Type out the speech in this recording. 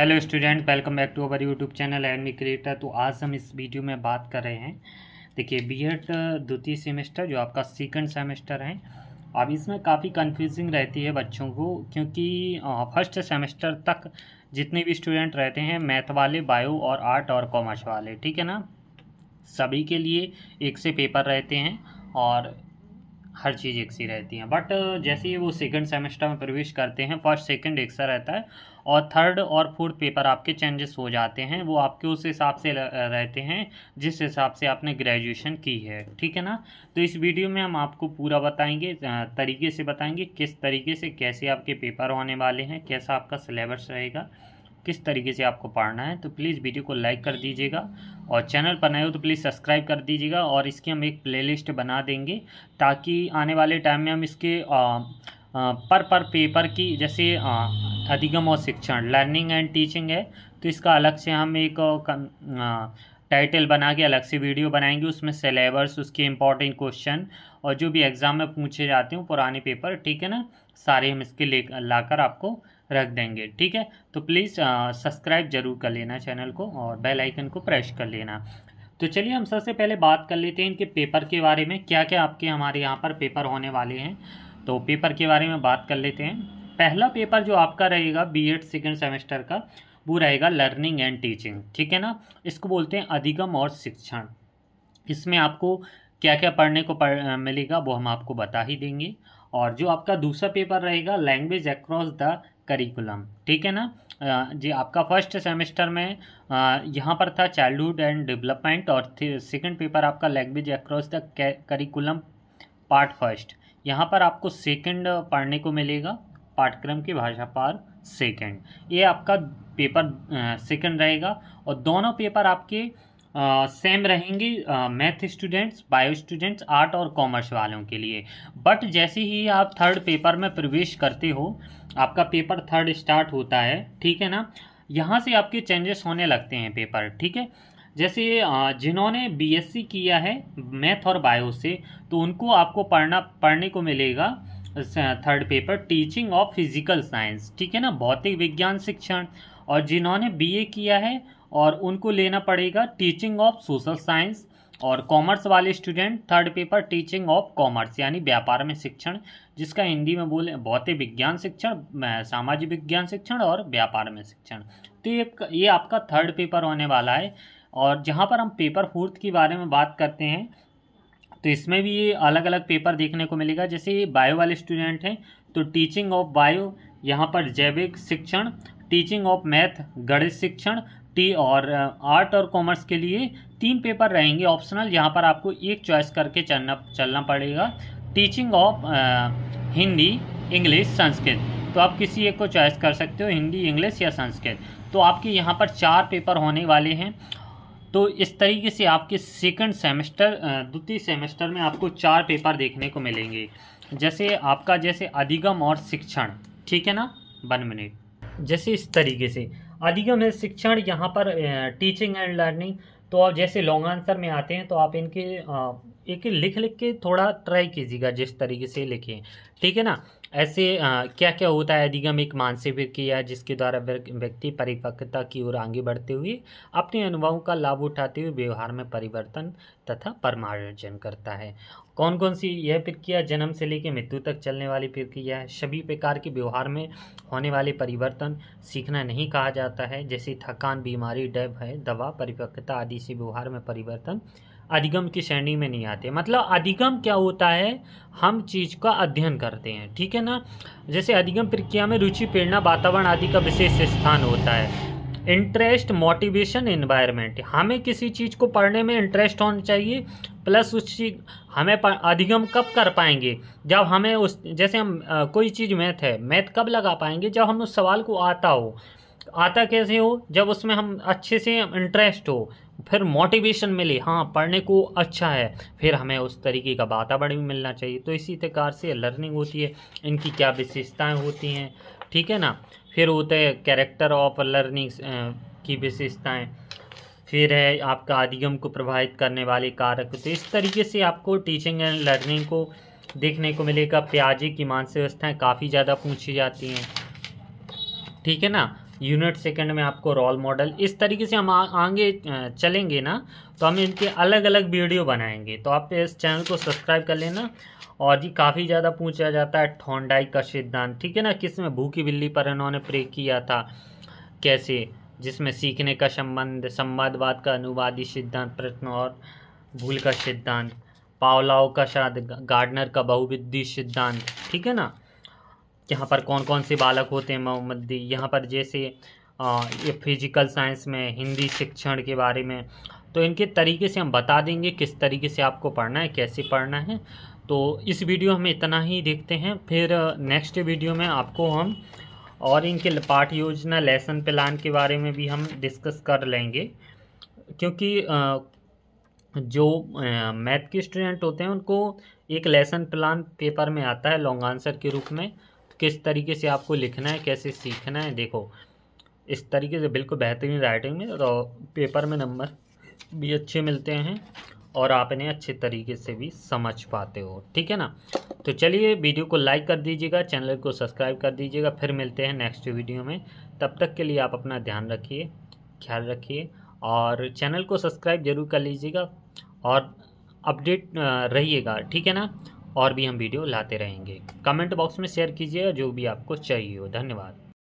hello student welcome back to our YouTube channel एडमी creator तो आज हम इस वीडियो में बात कर रहे हैं देखिए बीएड द्वितीय सेमेस्टर जो आपका सेकंड सेमेस्टर है अब इसमें काफ़ी कंफ्यूजिंग रहती है बच्चों को क्योंकि फर्स्ट सेमेस्टर तक जितने भी स्टूडेंट रहते हैं मैथ वाले बायो और आर्ट और कॉमर्स वाले ठीक है ना सभी के लिए एक से पेपर रहते हैं और हर चीज़ एक सी रहती है बट जैसे ही वो सेकंड सेमेस्टर में प्रवेश करते हैं फर्स्ट सेकंड एक सा रहता है और थर्ड और फोर्थ पेपर आपके चेंजेस हो जाते हैं वो आपके उस हिसाब से रहते हैं जिस हिसाब से आपने ग्रेजुएशन की है ठीक है ना तो इस वीडियो में हम आपको पूरा बताएंगे तरीके से बताएंगे किस तरीके से कैसे आपके पेपर होने वाले हैं कैसा आपका सिलेबस रहेगा किस तरीके से आपको पढ़ना है तो प्लीज़ वीडियो को लाइक कर दीजिएगा और चैनल पर नए हो तो प्लीज़ सब्सक्राइब कर दीजिएगा और इसकी हम एक प्लेलिस्ट बना देंगे ताकि आने वाले टाइम में हम इसके आ, आ, पर पर पेपर की जैसे अधिगम और शिक्षण लर्निंग एंड टीचिंग है तो इसका अलग से हम एक टाइटल बना के अलग से वीडियो बनाएंगे उसमें सिलेबस उसके इम्पॉर्टेंट क्वेश्चन और जो भी एग्ज़ाम में पूछे जाते हैं पुराने पेपर ठीक है ना सारे हम इसके ले लाकर आपको रख देंगे ठीक है तो प्लीज़ सब्सक्राइब जरूर कर लेना चैनल को और बेल आइकन को प्रेस कर लेना तो चलिए हम सबसे पहले बात कर लेते हैं इनके पेपर के बारे में क्या क्या आपके हमारे यहाँ पर पेपर होने वाले हैं तो पेपर के बारे में बात कर लेते हैं पहला पेपर जो आपका रहेगा बी एड सेकेंड सेमेस्टर का वो रहेगा लर्निंग एंड टीचिंग ठीक है ना इसको बोलते हैं अधिगम और शिक्षण इसमें आपको क्या क्या पढ़ने को पढ़, मिलेगा वो हम आपको बता ही देंगे और जो आपका दूसरा पेपर रहेगा लैंग्वेज अक्रॉस द करिकुलम ठीक है ना जी आपका फर्स्ट सेमेस्टर में यहाँ पर था चाइल्डहुड एंड डेवलपमेंट और सेकंड पेपर आपका language across the curriculum part first यहाँ पर आपको सेकंड पढ़ने को मिलेगा पाठ्यक्रम की भाषा पार सेकंड ये आपका पेपर सेकंड रहेगा और दोनों पेपर आपके सेम रहेंगे math students bio students art और कॉमर्स वालों के लिए बट जैसे ही आप थर्ड पेपर में प्रवेश करते हो आपका पेपर थर्ड स्टार्ट होता है ठीक है ना यहाँ से आपके चेंजेस होने लगते हैं पेपर ठीक है जैसे जिन्होंने बीएससी किया है मैथ और बायो से तो उनको आपको पढ़ना पढ़ने को मिलेगा third paper teaching of physical science ठीक है ना भौतिक विज्ञान शिक्षण और जिन्होंने बीए किया है और उनको लेना पड़ेगा टीचिंग ऑफ सोशल साइंस और कॉमर्स वाले student third paper teaching of commerce यानी व्यापार में शिक्षण जिसका हिंदी में बोले भौतिक विज्ञान शिक्षण सामाजिक विज्ञान शिक्षण और व्यापार में शिक्षण तो ये ये आपका थर्ड पेपर होने वाला है और जहाँ पर हम पेपर फोर्थ के बारे में बात करते हैं तो इसमें भी ये अलग अलग पेपर देखने को मिलेगा जैसे ये बायो वाले स्टूडेंट हैं तो टीचिंग ऑफ बायो यहाँ पर जैविक शिक्षण टीचिंग ऑफ मैथ गणित शिक्षण टी और आर्ट और कॉमर्स के लिए तीन पेपर रहेंगे ऑप्शनल यहाँ पर आपको एक चॉइस करके चलना चलना पड़ेगा teaching of Hindi English Sanskrit तो आप किसी एक को चॉइस कर सकते हो हिंदी इंग्लिश या संस्कृत तो आपके यहाँ पर चार पेपर होने वाले हैं तो इस तरीके से आपके सेकंड सेमेस्टर द्वितीय सेमेस्टर में आपको चार पेपर देखने को मिलेंगे जैसे आपका जैसे अधिगम और शिक्षण ठीक है ना वन मिनट जैसे इस तरीके से अधिगम है शिक्षण यहाँ पर टीचिंग एंड लर्निंग तो आप जैसे लॉन्ग आंसर में आते हैं तो आप इनके एक लिख लिख के थोड़ा ट्राई कीजिएगा जिस तरीके से लिखें ठीक है ना ऐसे आ, क्या क्या होता है अधिगम एक मानसिक प्रक्रिया जिसके द्वारा व्यक्ति परिपक्वता की ओर आगे बढ़ते हुए अपने अनुभवों का लाभ उठाते हुए व्यवहार में परिवर्तन तथा परमार्जन करता है कौन कौन सी यह प्रक्रिया जन्म से लेकर मृत्यु तक चलने वाली प्रक्रिया है सभी प्रकार के व्यवहार में होने वाले परिवर्तन सीखना नहीं कहा जाता है जैसे थकान बीमारी डब है दवा परिपक्वता आदि से व्यवहार में परिवर्तन अधिगम की श्रेणी में नहीं आते मतलब अधिगम क्या होता है हम चीज़ का अध्ययन करते हैं ठीक है ना जैसे अधिगम प्रक्रिया में रुचि प्रेरणा वातावरण आदि का विशेष स्थान होता है इंटरेस्ट मोटिवेशन इन्वायरमेंट हमें किसी चीज़ को पढ़ने में इंटरेस्ट होना चाहिए प्लस उस चीज हमें अधिगम कब कर पाएंगे जब हमें उस जैसे हम आ, कोई चीज़ मैथ है मैथ कब लगा पाएंगे जब हम उस सवाल को आता हो आता कैसे हो जब उसमें हम अच्छे से इंटरेस्ट हो फिर मोटिवेशन मिले हाँ पढ़ने को अच्छा है फिर हमें उस तरीके का वातावरण भी मिलना चाहिए तो इसी प्रकार से लर्निंग होती है इनकी क्या विशेषताएं होती हैं ठीक है ना फिर होते हैं कैरेक्टर ऑफ लर्निंग की विशेषताएं फिर है आपका अधिगम को प्रभावित करने वाले कारक तो इस तरीके से आपको टीचिंग एंड लर्निंग को देखने को मिलेगा प्याजे की मानसिक व्यवस्थाएँ काफ़ी ज़्यादा पूछी जाती हैं ठीक है ना यूनिट सेकंड में आपको रोल मॉडल इस तरीके से हम आगे चलेंगे ना तो हम इनके अलग अलग वीडियो बनाएंगे तो आप इस चैनल को सब्सक्राइब कर लेना और ये काफ़ी ज़्यादा पूछा जाता है ठोंडाई का सिद्धांत ठीक है ना किस में भूखी बिल्ली पर इन्होंने प्रे किया था कैसे जिसमें सीखने का संबंध संवादवाद का अनुवादी सिद्धांत प्रश्न और भूल का सिद्धांत पावलाओ का शायद गार्डनर का बहुविद्धि सिद्धांत ठीक है ना यहाँ पर कौन कौन से बालक होते हैं मोहम्मदी यहाँ पर जैसे ये फिजिकल साइंस में हिंदी शिक्षण के बारे में तो इनके तरीके से हम बता देंगे किस तरीके से आपको पढ़ना है कैसे पढ़ना है तो इस वीडियो हम इतना ही देखते हैं फिर नेक्स्ट वीडियो में आपको हम और इनके पाठ योजना लेसन प्लान के बारे में भी हम डिस्कस कर लेंगे क्योंकि जो मैथ के स्टूडेंट होते हैं उनको एक लेसन प्लान पेपर में आता है लॉन्ग आंसर के रूप में किस तरीके से आपको लिखना है कैसे सीखना है देखो इस तरीके से बिल्कुल बेहतरीन राइटिंग में और पेपर में नंबर भी अच्छे मिलते हैं और आप इन्हें अच्छे तरीके से भी समझ पाते हो ठीक है ना तो चलिए वीडियो को लाइक कर दीजिएगा चैनल को सब्सक्राइब कर दीजिएगा फिर मिलते हैं नेक्स्ट वीडियो में तब तक के लिए आप अपना ध्यान रखिए ख्याल रखिए और चैनल को सब्सक्राइब जरूर कर लीजिएगा और अपडेट रहिएगा ठीक है ना और भी हम वीडियो लाते रहेंगे कमेंट बॉक्स में शेयर कीजिए जो भी आपको चाहिए हो धन्यवाद